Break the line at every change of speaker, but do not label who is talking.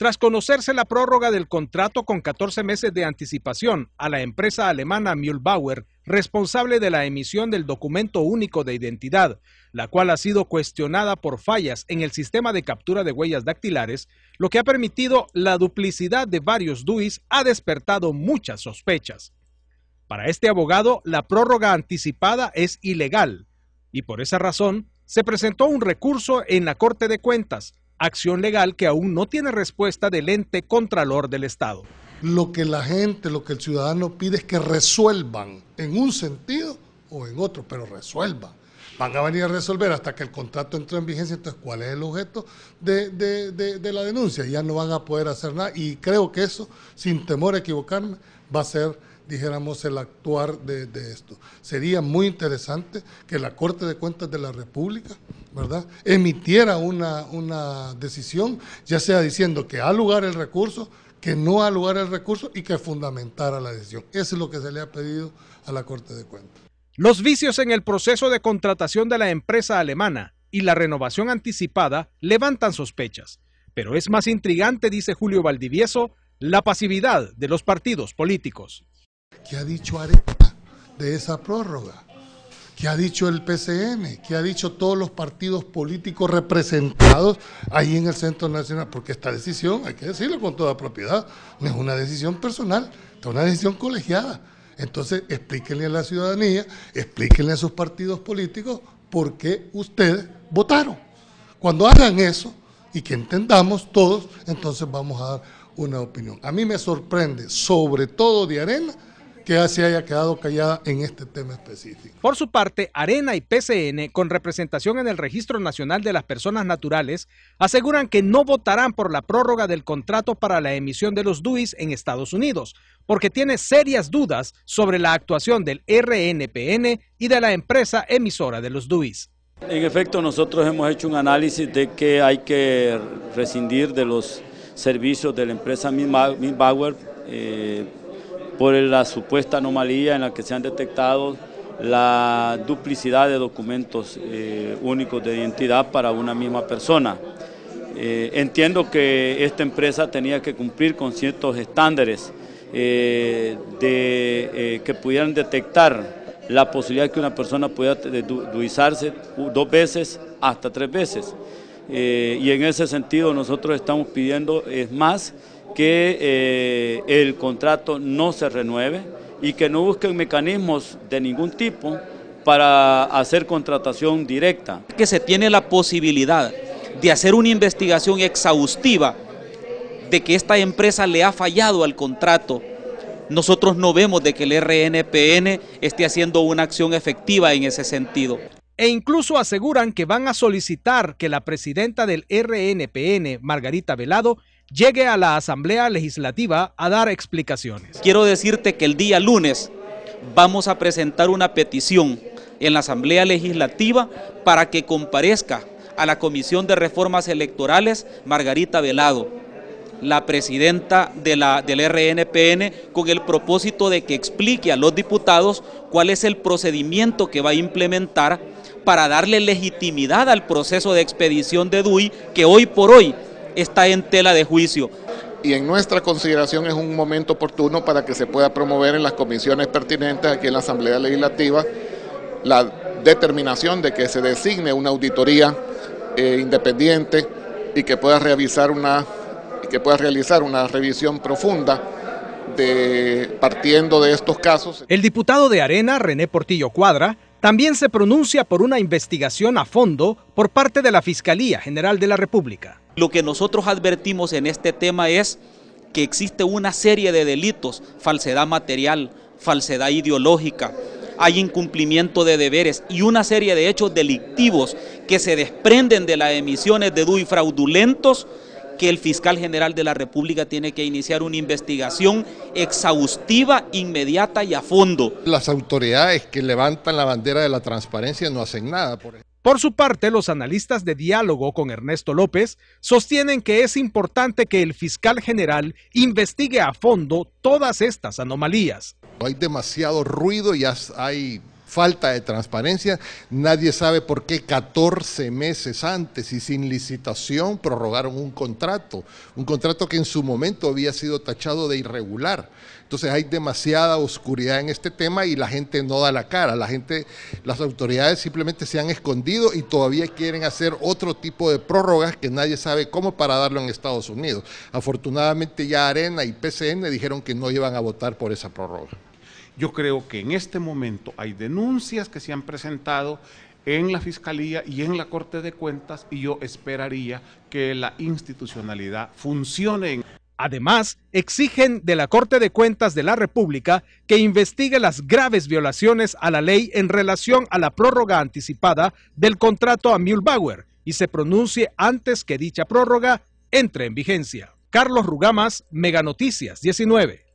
Tras conocerse la prórroga del contrato con 14 meses de anticipación a la empresa alemana Mühlbauer, responsable de la emisión del documento único de identidad, la cual ha sido cuestionada por fallas en el sistema de captura de huellas dactilares, lo que ha permitido la duplicidad de varios DUIs, ha despertado muchas sospechas. Para este abogado, la prórroga anticipada es ilegal y por esa razón se presentó un recurso en la Corte de Cuentas acción legal que aún no tiene respuesta del ente contralor del Estado.
Lo que la gente, lo que el ciudadano pide es que resuelvan en un sentido o en otro, pero resuelvan. Van a venir a resolver hasta que el contrato entre en vigencia, entonces cuál es el objeto de, de la denuncia. Ya no van a poder hacer nada y creo que eso, sin temor a equivocarme, va a ser dijéramos, el actuar de, esto. Sería muy interesante que la Corte de Cuentas de la República, ¿verdad?, emitiera una, una decisión, ya sea diciendo que ha lugar el recurso, que no ha lugar el recurso y que fundamentara la decisión. Eso es lo que se le ha pedido a la Corte de Cuentas. Los vicios
en el proceso de contratación de la empresa alemana y la renovación anticipada levantan sospechas, pero es más intrigante, dice Julio Valdivieso, la pasividad de los partidos políticos.
¿Qué ha dicho arena de esa prórroga? ¿Qué ha dicho el PCN? ¿Qué ha dicho todos los partidos políticos representados ahí en el Centro Nacional? Porque esta decisión, hay que decirlo con toda propiedad, no es una decisión personal, es una decisión colegiada. Entonces, explíquenle a la ciudadanía, explíquenle a sus partidos políticos por qué ustedes votaron. Cuando hagan eso y que entendamos todos, entonces vamos a dar una opinión. A mí me sorprende, sobre todo de Arena, que se haya quedado callada en este tema específico. Por su
parte, Arena y PCN, con representación en el Registro Nacional de las Personas Naturales, aseguran que no votarán por la prórroga del contrato para la emisión de los DUIs en Estados Unidos, porque tiene serias dudas sobre la actuación del RNPN y de la empresa emisora de los DUIs.
En efecto, nosotros hemos hecho un análisis de que hay que rescindir de los servicios de la empresa Milbauer eh, por la supuesta anomalía en la que se han detectado la duplicidad de documentos eh, únicos de identidad para una misma persona. Eh, entiendo que esta empresa tenía que cumplir con ciertos estándares eh, de, que pudieran detectar la posibilidad que una persona pudiera duizarse dos veces hasta tres veces. y en ese sentido nosotros estamos pidiendo, es más, que eh, el contrato no se renueve y que no busquen mecanismos de ningún tipo para hacer contratación directa.
Que se tiene la posibilidad de hacer una investigación exhaustiva de que esta empresa le ha fallado al contrato. Nosotros no vemos de que el RNPN esté haciendo una acción efectiva en
ese sentido. E incluso aseguran que van a solicitar que la presidenta del RNPN, Margarita Velado, llegue a la Asamblea Legislativa a dar explicaciones.
Quiero decirte que el día lunes vamos a presentar una petición en la Asamblea Legislativa para que comparezca a la Comisión de Reformas Electorales Margarita Velado, la presidenta de la, del RNPN, con el propósito de que explique a los diputados cuál es el procedimiento que va a implementar para darle legitimidad al proceso de expedición de DUI que hoy
por hoy está en tela de juicio. Y en nuestra consideración es un momento oportuno para que se pueda promover en las comisiones pertinentes aquí en la Asamblea Legislativa la determinación de que se designe una auditoría eh, independiente y que pueda realizar una que pueda realizar una revisión profunda de partiendo de estos casos.
El diputado de Arena, René Portillo Cuadra, también se pronuncia por una investigación a fondo por parte de la Fiscalía General de la República.
Lo que nosotros advertimos en este tema es que existe una serie de delitos, falsedad material, falsedad ideológica, hay incumplimiento de deberes y una serie de hechos delictivos que se desprenden de las emisiones de DUI fraudulentos que el fiscal general de la República tiene que iniciar una investigación
exhaustiva, inmediata y a fondo. Las autoridades que levantan la bandera de la transparencia no hacen nada por Por su parte, los analistas de diálogo con Ernesto López sostienen que es importante que el fiscal general investigue a fondo
todas estas anomalías. Hay demasiado ruido y hay falta de transparencia. Nadie sabe por qué 14 meses antes y sin licitación prorrogaron un contrato, un contrato que en su momento había sido tachado de irregular. Entonces hay demasiada oscuridad en este tema y la gente no da la cara, la gente, las autoridades simplemente se han escondido y todavía quieren hacer otro tipo de prórrogas que nadie sabe cómo para darlo en Estados Unidos. Afortunadamente ya Arena y PCN dijeron que no iban a votar por esa prórroga. Yo creo que en este momento hay denuncias que se han presentado en la Fiscalía y en la Corte de Cuentas y yo esperaría
que la institucionalidad funcione. Además, exigen de la Corte de Cuentas de la República que investigue las graves violaciones a la ley en relación a la prórroga anticipada del contrato a Mühlbauer y se pronuncie antes que dicha prórroga entre en vigencia. Carlos Rugamas, Meganoticias 19.